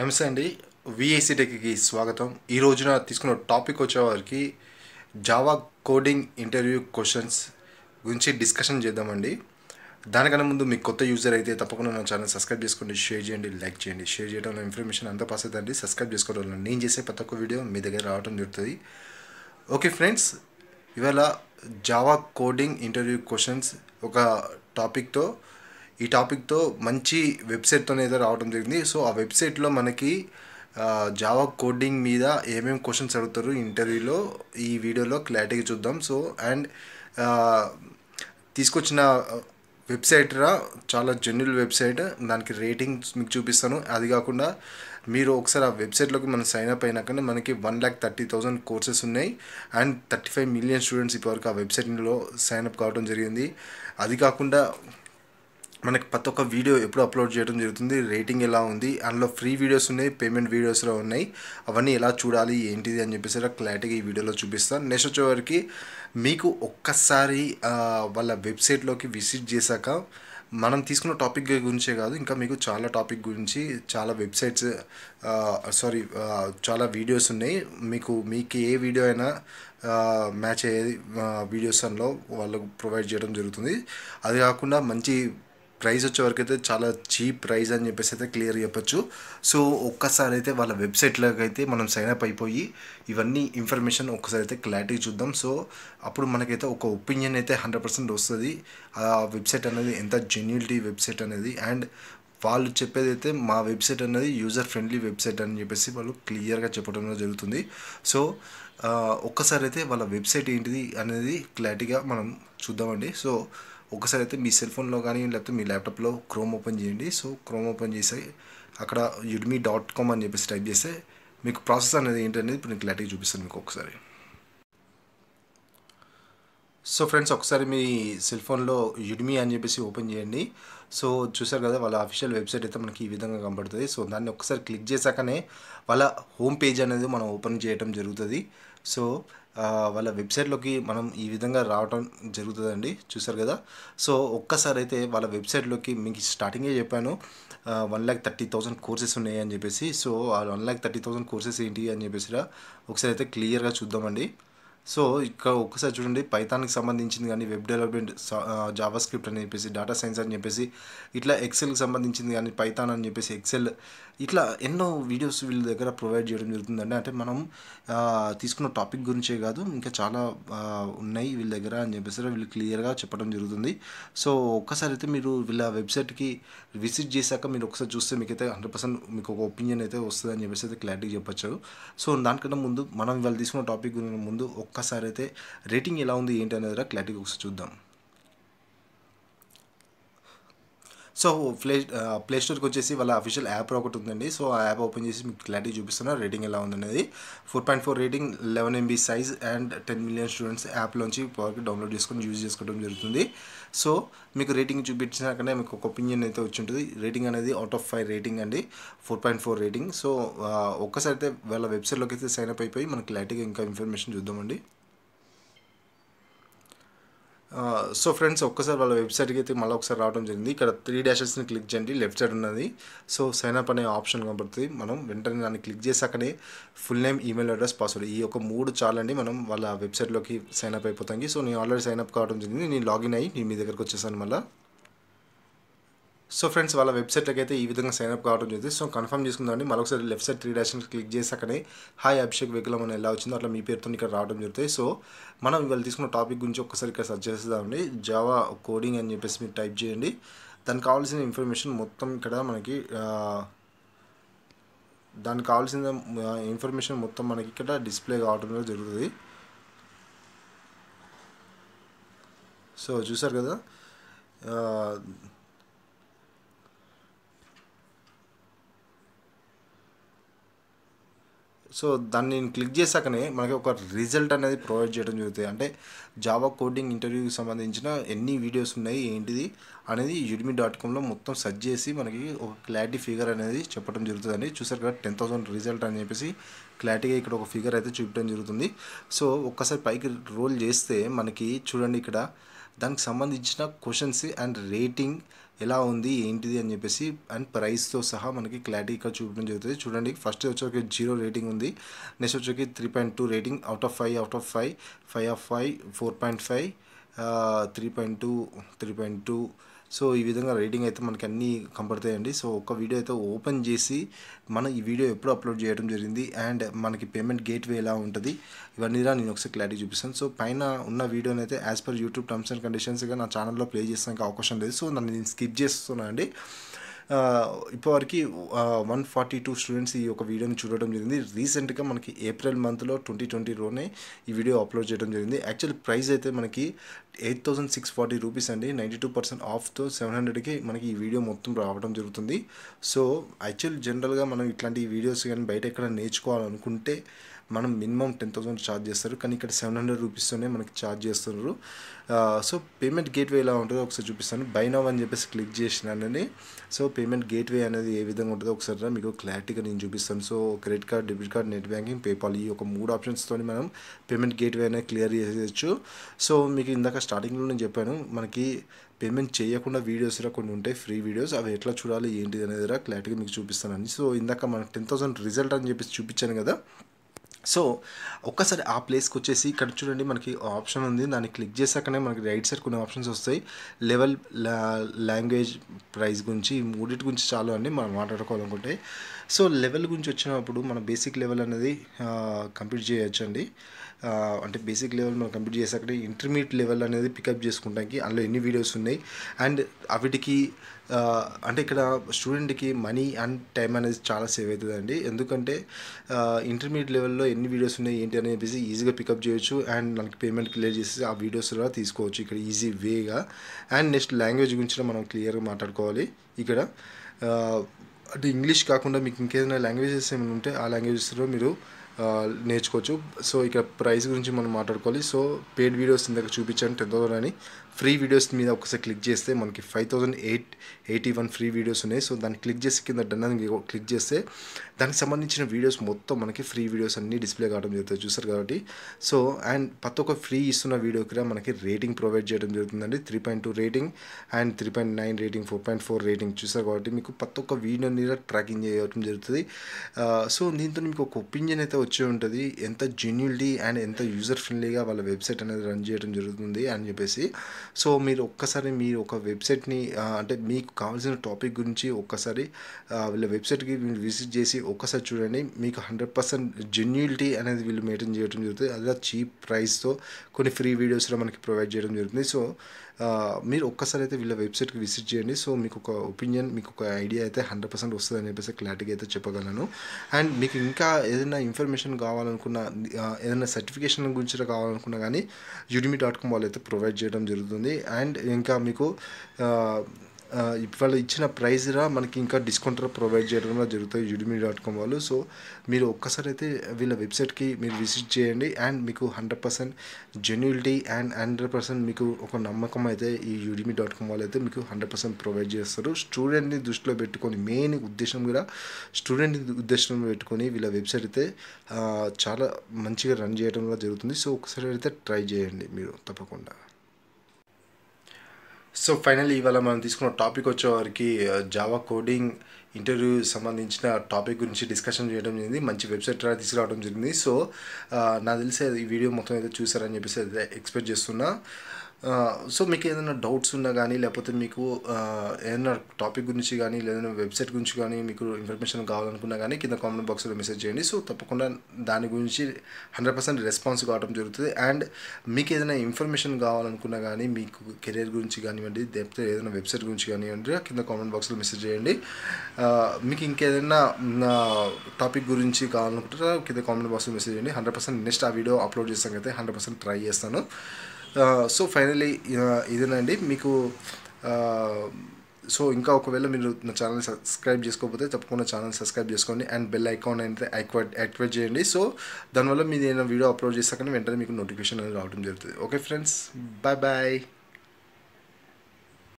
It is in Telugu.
నమస్తే అండి విఏసీ టెక్కి స్వాగతం ఈ రోజున తీసుకున్న టాపిక్ వచ్చేవారికి జావా కోడింగ్ ఇంటర్వ్యూ క్వశ్చన్స్ గురించి డిస్కషన్ చేద్దామండి దానికన్నా ముందు మీకు కొత్త యూజర్ అయితే తప్పకుండా నా ఛానల్ సబ్స్క్రైబ్ చేసుకోండి షేర్ చేయండి లైక్ చేయండి షేర్ చేయడంలో ఇన్ఫర్మేషన్ అంతా పాస్ అవుతుందండి సబ్స్క్రైబ్ చేసుకోవడం నేను చేసే ప్రతి ఒక్క వీడియో మీ దగ్గర రావడం జరుగుతుంది ఓకే ఫ్రెండ్స్ ఇవాళ జావా కోడింగ్ ఇంటర్వ్యూ క్వశ్చన్స్ ఒక టాపిక్తో ఈ టాపిక్తో మంచి వెబ్సైట్తో అయితే రావడం జరిగింది సో ఆ వెబ్సైట్లో మనకి జావా కోడింగ్ మీద ఏమేమి క్వశ్చన్స్ అడుగుతారు ఇంటర్వ్యూలో ఈ వీడియోలో క్లారిటీగా చూద్దాం సో అండ్ తీసుకొచ్చిన వెబ్సైట్ రా చాలా జనరల్ వెబ్సైట్ దానికి రేటింగ్ మీకు చూపిస్తాను అది కాకుండా మీరు ఒకసారి ఆ వెబ్సైట్లోకి మనం సైన్ అప్ అయినాకనే మనకి one lakh thirty thousand courses ఉన్నాయి and thirty five million students ఇప్పటివరకు ఆ వెబ్సైట్లో సైన్ అప్ కావడం జరిగింది అది కాకుండా మనకి ప్రతి ఒక్క వీడియో ఎప్పుడు అప్లోడ్ చేయడం జరుగుతుంది రేటింగ్ ఎలా ఉంది అందులో ఫ్రీ వీడియోస్ ఉన్నాయి పేమెంట్ వీడియోస్లో ఉన్నాయి అవన్నీ ఎలా చూడాలి ఏంటిది అని చెప్పేసి క్లారిటీగా ఈ వీడియోలో చూపిస్తాను నెక్స్ట్ వచ్చేవారికి మీకు ఒక్కసారి వాళ్ళ వెబ్సైట్లోకి విజిట్ చేశాక మనం తీసుకున్న టాపిక్ గురించే కాదు ఇంకా మీకు చాలా టాపిక్ గురించి చాలా వెబ్సైట్స్ సారీ చాలా వీడియోస్ ఉన్నాయి మీకు మీకు ఏ వీడియో అయినా మ్యాచ్ అయ్యేది వీడియోస్ అందులో వాళ్ళకు ప్రొవైడ్ చేయడం జరుగుతుంది అది కాకుండా మంచి ప్రైస్ వచ్చేవరకు అయితే చాలా చీప్ ప్రైస్ అని చెప్పేసి అయితే క్లియర్ చెప్పచ్చు సో ఒక్కసారి అయితే వాళ్ళ వెబ్సైట్లోకి అయితే మనం సైన్అప్ అయిపోయి ఇవన్నీ ఇన్ఫర్మేషన్ ఒక్కసారి అయితే క్లారిటీ చూద్దాం సో అప్పుడు మనకైతే ఒక ఒపీనియన్ అయితే హండ్రెడ్ పర్సెంట్ వస్తుంది ఆ వెబ్సైట్ అనేది ఎంత జెన్యులిటీ వెబ్సైట్ అనేది అండ్ వాళ్ళు చెప్పేది అయితే మా వెబ్సైట్ అనేది యూజర్ ఫ్రెండ్లీ వెబ్సైట్ అని చెప్పేసి వాళ్ళు క్లియర్గా చెప్పడం జరుగుతుంది సో ఒక్కసారి అయితే వాళ్ళ వెబ్సైట్ ఏంటిది అనేది క్లారిటీగా మనం చూద్దామండి సో ఒకసారి అయితే మీ సెల్ ఫోన్లో కానీ లేకపోతే మీ ల్యాప్టాప్లో క్రోమ్ ఓపెన్ చేయండి సో క్రోమ్ ఓపెన్ చేసి అక్కడ యుడ్మీ డాట్ కామ్ అని చెప్పేసి టైప్ చేస్తే మీకు ప్రాసెస్ అనేది ఏంటనేది ఇప్పుడు నేను క్లారిటీ చూపిస్తాను మీకు ఒకసారి సో ఫ్రెండ్స్ ఒకసారి మీ సెల్ ఫోన్లో యుడ్మీ అని చెప్పేసి ఓపెన్ చేయండి సో చూసారు కదా వాళ్ళ అఫీషియల్ వెబ్సైట్ అయితే మనకి ఈ విధంగా కనబడుతుంది సో దాన్ని ఒకసారి క్లిక్ చేశాకనే వాళ్ళ హోమ్ పేజ్ అనేది మనం ఓపెన్ చేయడం జరుగుతుంది సో వాళ్ళ వెబ్సైట్లోకి మనం ఈ విధంగా రావటం జరుగుతుందండి చూసారు కదా సో ఒక్కసారి అయితే వాళ్ళ వెబ్సైట్లోకి మీకు స్టార్టింగే చెప్పాను one lakh thirty thousand courses ఉన్నాయి అని చెప్పేసి సో ఆ one lakh thirty thousand courses ఏంటి అని చెప్పేసి ఒకసారి అయితే క్లియర్గా చూద్దామండి సో ఇక్కడ ఒక్కసారి చూడండి పైథాన్కి సంబంధించింది కానీ వెబ్ డెవలప్మెంట్ జావా స్క్రిప్ట్ అని చెప్పేసి డేటా సైన్స్ అని చెప్పేసి ఇట్లా ఎక్సెల్కి సంబంధించింది కానీ పైథాన్ అని చెప్పేసి ఎక్సెల్ ఇట్లా ఎన్నో వీడియోస్ వీళ్ళ దగ్గర ప్రొవైడ్ చేయడం జరుగుతుందండి అంటే మనం తీసుకున్న టాపిక్ గురించే కాదు ఇంకా చాలా ఉన్నాయి వీళ్ళ దగ్గర అని చెప్పేసి వీళ్ళు క్లియర్గా చెప్పడం జరుగుతుంది సో ఒక్కసారి అయితే మీరు వీళ్ళ వెబ్సైట్కి విజిట్ చేశాక మీరు ఒకసారి చూస్తే మీకు అయితే హండ్రెడ్ పర్సెంట్ మీకు ఒక ఒపీనియన్ అయితే వస్తుంది అని చెప్పేసి అయితే క్లారిటీ చెప్పచ్చు సో దానికన్నా ముందు మనం వీళ్ళు తీసుకున్న టాపిక్ ముందు ఒక్క ఒక్కసారి అయితే రేటింగ్ ఎలా ఉంది ఏంటి అనేది క్లారిటీగా ఒకసారి చూద్దాం సో ప్లే ప్లే స్టోర్కి వచ్చేసి వాళ్ళ అఫీషియల్ యాప్ ఒకటి ఉందండి సో ఆ యాప్ ఓపెన్ చేసి మీకు క్లారిటీ చూపిస్తున్నారు రేటింగ్ ఎలా ఉందనేది four point four rating eleven MB size and ten million students యాప్లోంచి వర్క్ డౌన్లోడ్ చేసుకొని యూజ్ చేసుకోవడం జరుగుతుంది సో మీకు రేటింగ్ చూపించినాకనే మీకు ఒక ఒపీనియన్ అయితే వచ్చి ఉంటుంది రేటింగ్ అనేది అవుట్ ఆఫ్ ఫైవ్ రేటింగ్ అండి four point four rating so ఒక్కసారి అయితే వాళ్ళ వెబ్సైట్లోకి అయితే సైన్ అప్ అయిపోయి మనకు క్లారిటీగా ఇంకా ఇన్ఫర్మేషన్ చూద్దామండి సో ఫ్రెండ్స్ ఒక్కసారి వాళ్ళ వెబ్సైట్కి అయితే మళ్ళీ ఒకసారి రావడం జరిగింది ఇక్కడ త్రీ డాషెస్ని క్లిక్ చేయండి లెఫ్ట్ సైడ్ ఉన్నది సో సైన్ అప్ అనే ఆప్షన్ కనబడుతుంది మనం వెంటనే దాన్ని క్లిక్ చేసి అక్కడే full name email address password ఈ యొక్క మూడు చాలండి మనం వాళ్ళ వెబ్సైట్లోకి సైన్ అప్ అయిపోతాం సో నేను ఆల్రెడీ సైన్ అప్ కావడం జరిగింది నేను లాగిన్ అయ్యి నేను మీ దగ్గరకు వచ్చేసాను మళ్ళీ సో ఫ్రెండ్స్ వాళ్ళ వెబ్సైట్లోకి అయితే ఈ విధంగా సైన్అప్ కావడం జరిగింది సో కన్ఫర్మ్ చేసుకుందండి మరొకసారి లెఫ్ట్ సైడ్ త్రీ డాషన్ క్లిక్ చేసి అక్కడే హాయ్ అభిషేక్ వెహికల్ అని ఎలా వచ్చిందో అట్లా మీ పేరుతో ఇక్కడ రావడం జరుగుతుంది సో మనం ఇవాళ తీసుకున్న టాపిక్ గురించి ఒక్కసారి ఇక్కడ సర్చ్ చేసేదామండి జావా కోడింగ్ అని చెప్పేసి మీరు టైప్ చేయండి దానికి కావాల్సిన ఇన్ఫర్మేషన్ మొత్తం ఇక్కడ మనకి దానికి కావాల్సిన ఇన్ఫర్మేషన్ మొత్తం మనకి ఇక్కడ డిస్ప్లే కావడం జరుగుతుంది సో చూసారు కదా సో దాన్ని నేను క్లిక్ చేశాకనే మనకి ఒక రిజల్ట్ అనేది ప్రొవైడ్ చేయడం జరుగుతుంది అంటే జాబా కోడింగ్ ఇంటర్వ్యూకి సంబంధించిన ఎన్ని వీడియోస్ ఉన్నాయి ఏంటిది అనేది యుడిమి డాట్ కామ్లో మొత్తం సెర్చ్ చేసి మనకి ఒక క్లారిటీ ఫిగర్ అనేది చెప్పడం జరుగుతుందండి చూసారు కదా టెన్ థౌసండ్ రిజల్ట్ అని చెప్పేసి క్లారిటీగా ఇక్కడ ఒక ఫిగర్ అయితే చూపడం జరుగుతుంది సో ఒక్కసారి పైకి రోల్ చేస్తే మనకి చూడండి ఇక్కడ దానికి సంబంధించిన క్వశ్చన్స్ అండ్ రేటింగ్ ఎలా ఉంది ఏంటిది అని చెప్పేసి అండ్ ప్రైస్తో సహా మనకి క్లారిటీ ఇక్కడ చూపించడం జరుగుతుంది చూడండి ఫస్ట్ వచ్చేకి జీరో రేటింగ్ ఉంది నెక్స్ట్ వచ్చేకి three point two rating out of five out of five five of five four point five three point two three point two so ఈ విధంగా రైటింగ్ అయితే మనకి అన్నీ కనపడతాయండి సో ఒక వీడియో అయితే ఓపెన్ చేసి మనం ఈ వీడియో ఎప్పుడు అప్లోడ్ చేయడం జరిగింది అండ్ మనకి పేమెంట్ గేట్వే ఎలా ఉంటుంది ఇవన్నీ నేను ఒకసారి క్లారిటీ చూపిస్తాను సో పైన ఉన్న వీడియోని అయితే as per YouTube terms and కండిషన్స్గా నా ఛానల్లో ప్లే చేసానికి అవకాశం లేదు సో నన్ను నేను స్కిప్ చేస్తున్నాను అండి ఇప్పటివరకు వన్ ఫార్టీ టూ స్టూడెంట్స్ ఈ యొక్క వీడియోని చూడడం జరిగింది రీసెంట్గా మనకి ఏప్రిల్ మంత్లో ట్వంటీ ట్వంటీలోనే ఈ వీడియో అప్లోడ్ చేయడం జరిగింది యాక్చువల్ ప్రైస్ అయితే మనకి eight thousand six forty rupees అండి నైంటీ టూ పర్సెంట్ ఆఫ్తో సెవెన్ హండ్రెడ్కి మనకి ఈ వీడియో మొత్తం రావడం జరుగుతుంది సో యాక్చువల్ జనరల్గా మనం ఇట్లాంటి వీడియోస్ కానీ బయట ఎక్కడ నేర్చుకోవాలనుకుంటే మనం మినిమం టెన్ థౌసండ్ ఛార్జ్ చేస్తారు కానీ ఇక్కడ సెవెన్ హండ్రెడ్ రూపీస్తోనే మనకి ఛార్జ్ చేస్తున్నారు సో పేమెంట్ గేట్వే ఎలా ఉంటుందో ఒకసారి చూపిస్తాను బైనవ్ అని చెప్పేసి క్లిక్ చేసినానని సో పేమెంట్ గేట్వే అనేది ఏ విధంగా ఉంటుందో ఒకసారి మీకు క్లారిటీగా నేను చూపిస్తాను so credit card debit card net banking PayPal ఈ ఒక మూడు ఆప్షన్స్తో మనం పేమెంట్ గేట్వే అనేది క్లియర్ చేసేయచ్చు సో మీకు ఇందాక స్టార్టింగ్లో నేను చెప్పాను మనకి పేమెంట్ చేయకుండా వీడియోస్ కొన్ని ఉంటాయి ఫ్రీ వీడియోస్ అవి ఎట్లా చూడాలి ఏంటిది అనేది క్లారిటీగా మీకు చూపిస్తానని సో ఇందాక మనకు టెన్ రిజల్ట్ అని చెప్పేసి చూపించాను కదా సో ఒక్కసారి ఆ ప్లేస్కి వచ్చేసి ఇక్కడ చూడండి మనకి ఆప్షన్ ఉంది దాన్ని క్లిక్ చేశాకనే మనకి రైట్ సైడ్ కొన్ని ఆప్షన్స్ వస్తాయి లెవెల్ లాంగ్వేజ్ ప్రైస్ గురించి ఈ మూడింటి గురించి చాలు అండి మనం మాట్లాడుకోవాలనుకుంటే సో లెవెల్ గురించి వచ్చినప్పుడు మనం బేసిక్ లెవెల్ అనేది కంప్లీట్ చేయొచ్చండి అంటే బేసిక్ లెవెల్ మనం కంప్లీట్ చేశాక ఇంటర్మీడియట్ లెవెల్ అనేది పికప్ చేసుకుంటానికి అందులో ఎన్ని వీడియోస్ ఉన్నాయి అండ్ వాటికి అంటే ఇక్కడ స్టూడెంట్కి మనీ అండ్ టైం అనేది చాలా సేవ్ అవుతుందండి ఎందుకంటే ఇంటర్మీడియట్ లెవెల్లో ఎన్ని వీడియోస్ ఉన్నాయి ఏంటి చెప్పేసి ఈజీగా పికప్ చేయొచ్చు అండ్ మనకి పేమెంట్ క్లియర్ చేసి ఆ వీడియోస్ ద్వారా తీసుకోవచ్చు ఇక్కడ ఈజీ వేగా అండ్ నెక్స్ట్ లాంగ్వేజ్ గురించి మనం క్లియర్గా మాట్లాడుకోవాలి ఇక్కడ అంటే ఇంగ్లీష్ కాకుండా మీకు ఇంకేదైనా లాంగ్వేజెస్ ఏమైనా ఉంటే ఆ లాంగ్వేజెస్లో మీరు నేర్చుకోవచ్చు సో ఇక్కడ ప్రైస్ గురించి మనం మాట్లాడుకోవాలి సో పెయిడ్ వీడియోస్ ఇందాక చూపించాను టెన్ థౌసండ్ అని ఫ్రీ వీడియోస్ మీద ఒకసారి క్లిక్ చేస్తే మనకి five thousand eight eighty one free videos ఉన్నాయి సో దాన్ని క్లిక్ చేసి కింద డన్ అని క్లిక్ చేస్తే దానికి సంబంధించిన వీడియోస్ మొత్తం మనకి ఫ్రీ వీడియోస్ అన్నీ డిస్ప్లే కావడం జరుగుతుంది చూసారు కాబట్టి సో అండ్ ప్రతి ఒక్క ఫ్రీ ఇస్తున్న వీడియోకి కూడా మనకి రేటింగ్ ప్రొవైడ్ చేయడం జరుగుతుందండి three point two rating and three point nine rating four point four rating చూసారు కాబట్టి మీకు ప్రతి ఒక్క వీడియో మీద ట్రాకింగ్ చేయడం జరుగుతుంది సో uh, దీంతో మీకు ఒక ఒపీనియన్ అయితే వచ్చి ఉంటుంది ఎంత జెన్యున్లీ అండ్ ఎంత యూజర్ ఫ్రెండ్లీగా వాళ్ళ వెబ్సైట్ అనేది రన్ చేయడం జరుగుతుంది అని చెప్పేసి సో మీరు ఒక్కసారి మీరు ఒక వెబ్సైట్ని అంటే మీకు కావాల్సిన టాపిక్ గురించి ఒక్కసారి వీళ్ళ వెబ్సైట్కి మీరు విజిట్ చేసి ఒక్కసారి చూడండి మీకు హండ్రెడ్ పర్సెంట్ జెన్యులిటీ అనేది వీళ్ళు మెయింటైన్ చేయడం జరుగుతుంది అదే చీప్ ప్రైస్తో కొన్ని ఫ్రీ వీడియోస్లో మనకి ప్రొవైడ్ చేయడం జరుగుతుంది సో మీరు ఒక్కసారి అయితే వీళ్ళ వెబ్సైట్కి విజిట్ చేయండి సో మీకు ఒక ఒపీనియన్ మీకు ఒక ఐడియా అయితే హండ్రెడ్ పర్సెంట్ వస్తుంది అని చెప్పేసి క్లారిటీగా అయితే చెప్పగలను అండ్ మీకు ఇంకా ఏదైనా ఇన్ఫర్మేషన్ కావాలనుకున్న ఏదైనా సర్టిఫికేషన్ గురించి కావాలనుకున్నా కానీ యూడిమి డాట్ కామ్ వాళ్ళు అయితే ప్రొవైడ్ చేయడం జరుగుతుంది అండ్ ఇంకా మీకు ఇవాళ ఇచ్చిన ప్రైజ్ రా మనకి ఇంకా డిస్కౌంట్ ప్రొవైడ్ చేయడం జరుగుతాయి యుడిమీ డాట్ కామ్ వాళ్ళు సో మీరు ఒక్కసారి అయితే వీళ్ళ వెబ్సైట్కి మీరు విజిట్ చేయండి అండ్ మీకు hundred percent genuinity and hundred percent మీకు ఒక నమ్మకం అయితే ఈ యుడిమీ డాట్ కామ్ వాళ్ళు అయితే మీకు హండ్రెడ్ పర్సెంట్ ప్రొవైడ్ చేస్తారు స్టూడెంట్ని దృష్టిలో పెట్టుకొని మెయిన్ ఉద్దేశం కూడా స్టూడెంట్ని ఉద్దేశంలో పెట్టుకొని వీళ్ళ వెబ్సైట్ అయితే చాలా మంచిగా రన్ చేయడం జరుగుతుంది సో ఒకసారి అయితే ట్రై చేయండి మీరు తప్పకుండా సో ఫైనల్ ఇవాళ మనం తీసుకున్న టాపిక్ వచ్చేవారికి జావా కోడింగ్ ఇంటర్వ్యూ సంబంధించిన టాపిక్ గురించి డిస్కషన్ చేయడం జరిగింది మంచి వెబ్సైట్ తీసుకురావడం జరిగింది సో నాకు తెలిసి ఈ వీడియో మొత్తం అయితే చూసారని చెప్పేసి అయితే ఎక్స్పెక్ట్ చేస్తున్నా సో మీకు ఏదైనా డౌట్స్ ఉన్నా కానీ లేకపోతే మీకు ఏదైనా టాపిక్ గురించి కానీ లేదా వెబ్సైట్ గురించి కానీ మీకు ఇన్ఫర్మేషన్ కావాలనుకున్నా కానీ కింద కామెంట్ బాక్స్లో మెసేజ్ చేయండి సో తప్పకుండా దాని గురించి హండ్రెడ్ పర్సెంట్ రెస్పాన్స్ కావడం జరుగుతుంది అండ్ మీకు ఏదైనా ఇన్ఫర్మేషన్ కావాలనుకున్నా కానీ మీకు కెరీర్ గురించి కానివ్వండి లేకపోతే ఏదైనా వెబ్సైట్ గురించి కానివ్వండి కింద కామెంట్ బాక్స్లో మెసేజ్ చేయండి మీకు ఇంకేదైనా టాపిక్ గురించి కావాలనుకుంటారా కింద కామెంట్ బాక్స్లో మెసేజ్ చేయండి హండ్రెడ్ పర్సెంట్ నెక్స్ట్ ఆ వీడియో అప్లోడ్ చేస్తాం అయితే హండ్రెడ్ పర్సెంట్ ట్రై చేస్తాను సో ఫైనలీ ఇదేనండి మీకు సో ఇంకా ఒకవేళ మీరు నా ఛానల్ సబ్స్క్రైబ్ చేసుకోకపోతే తప్పకుండా ఛానల్ సబ్స్క్రైబ్ చేసుకోండి అండ్ బెల్ ఐకాన్ అయితే యాక్టివేట్ యాక్టివేట్ చేయండి సో దానివల్ల మీరు ఏదైనా వీడియో అప్లోడ్ చేస్తాకనే వెంటనే మీకు నోటిఫికేషన్ అనేది రావడం జరుగుతుంది ఓకే ఫ్రెండ్స్ బాయ్ బాయ్